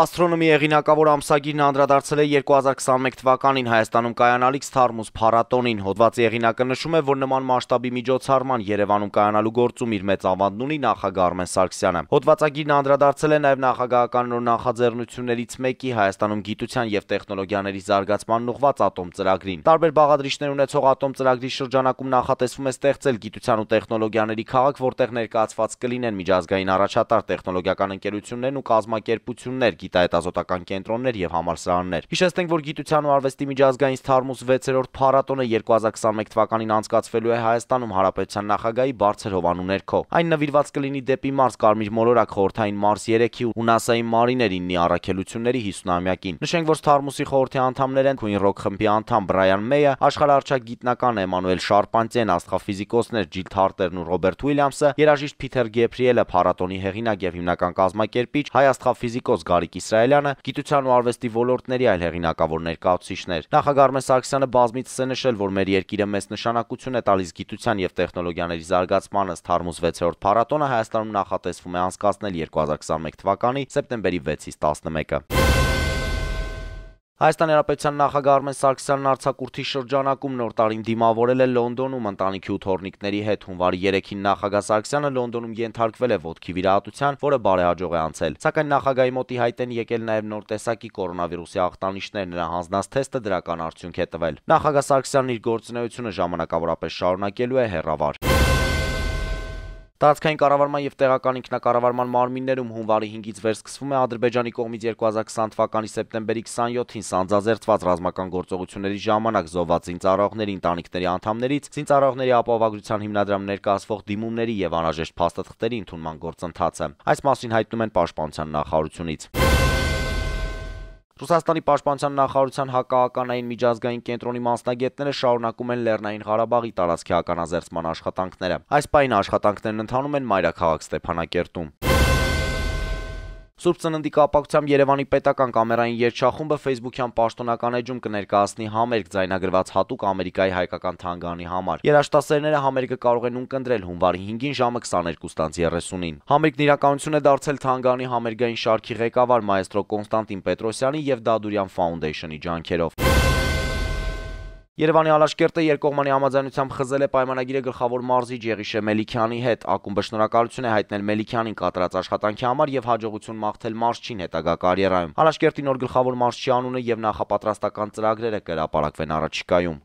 Աստրոնոմի եղինակավոր ամսագիրն անդրադարձել է 2021 թվականին Հայաստանում կայանալիք Սթարմուս փառատոնին։ Հոդվածի եղինակը նշում է, որ նման մասշտաբի միջոցառման Երևանում կայանալու գործում իր մեծ ավանդն ունի նախագահ Արմեն Սարգսյանը։ Հոդվածագիրն անդրադարձել է նաև նախագահական նոր նախաձեռնություններից մեկի Հայաստանում գիտության եւ տեխնոլոգիաների զարգացմանն ուղղված ատոմ ծրագրին։ Տարբեր բաղադրիչներ ունեցող ատոմ ծրագրի շրջանակում նախատեսվում է ստեղծել գիտության ու տեխնոլոգիաների քաղաք, որտեղ ներկայացված կլինեն միջազգային առաջատար տեխնոլոգիական ընկերություններն ու կազմակերպություններ գիտահետ ազոտական կենտրոններ եւ համալսարաններ։ Հիշեցնենք, որ գիտության ու արվեստի միջազգային Ստարմուս 6-րդ փառատոնը 2021 թվականին անցկացվելու է Հայաստանում Հարաբերության նախագահի բարձր հովանու ներքո։ Այն նվիրված կլինի դեպի Մարս Կարմիր մոլորակ խորթային Մարս 3-ի ու NASA-ի Mariner 9-ի առաքելությունների 50-ամյակին։ Նշենք, որ Ստարմուսի խորհրդի անդամներ են Queen Rock խմբի անդամ Բրայան Մեյը, աշխարհարչակ գիտնական Էմանուել Շարպանտյեն, աստղաֆիզիկոսներ Ջիլ Թարտերն ու Ռոբերտ Ուիլյամսը, երաժիշտ Փիթեր Գեբրիելը, փառատոնի հեղինակ եւ հիմնական կազմակերպիչ, հայ աստղաֆիզիկոս Գարիկ Սարգսյանը, Իսրայելյանը գիտության ու արվեստի ոլորտների այլ հեղինակավոր ներկայացուցիչներ։ Նախագահ Արմեն Սարգսյանը բազմիցս է նշել, որ մեր երկիրը մեծ նշանակություն է տալիս գիտության եւ տեխնոլոգիաների զարգացմանը Ստարմուս 6-րդ փառատոնը Հայաստանում նախատեսվում է անցկացնել 2021 թվականի սեպտեմբերի 6-ից 11-ը։ Հայաստան Հանրապետության նախագահ Արմեն Սարգսյանն Արցակուրթի շրջանակում նոր տարին դիմավորել է Լոնդոնում ընտանիքի 8 հորնիկների հետ հունվարի 3-ին նախագահ Սարգսյանը Լոնդոնում ենթարկվել է ոտքի վիրահատության, որը բարեհաջող է անցել։ Սակայն նախագահի մոտի հայտ են եկել նաև նոր տեսակի կորոնավիրուսի ախտանիշներ, նրա հանձնած թեստը դրական արդյունք է տվել։ Նախագահ Սարգսյանն իր գործունեությունը ժամանակավորապես շարունակելու է հերավար։ Տարածքային կառավարման եւ տեղական ինքնակառավարման մարմիններում հունվարի 5-ից վերսկսվում է Ադրբեջանի կողմից 2020 թվականի սեպտեմբերի 27-ին սանձազերծված ռազմական գործողությունների ժամանակ զոհված զինծառայողների ընտանիքների անդամներից զինծառայողների ապահովագրության հիմնադրամ ներկայացվող դիմումների եւ անհրաժեշտ փաստաթղթերի ընդունման գործընթացը։ Այս մասին հայտնում են Պաշտպանության նախարարությունից։ Ռուսաստանի պաշտպանության նախարարության հակաականային միջազգային կենտրոնի մասնագետները շարունակում են Լեռնային Ղարաբաղի տարածքի ականաձերծման աշխատանքները։ Այս պայն աշխատանքներն ընթանում են մայրաքաղաք Ստեփանակերտում։ Սուրբ ծննդի կապակցությամբ Երևանի պետական կամերային երգչախումբը Facebook-յան պաշտոնական էջում կներկայացնի համերգ ձայնագրված հատուկ Ամերիկայի հայկական թանգարանի համար։ Երաժշտասերները համերգը կարող են ունկնդրել հունվարի 5-ին ժամը 22:30-ին։ Համերգն իրականություն է դարձել թանգարանի համերգային շարքի ղեկավար մայեստրո Կոնստանտին Պետրոսյանի եւ Դադուրյան Foundation-ի ջանքերով։ Երևանի Ալաշկերտը երկկողմանի համաձայնությամբ խզել է պայմանագիրը գլխավոր մարզի Ջեղիշե Մելիքյանի հետ։ Ակումբը շնորհակալություն է հայտնել Մելիքյանին կատարած աշխատանքի համար եւ հաջողություն մաղթել մարզչին հետագա կարիերայում։ Ալաշկերտի նոր գլխավոր մարզչի անունը եւ նախապատրաստական ծրագրերը կհրապարակվեն առաջիկայում։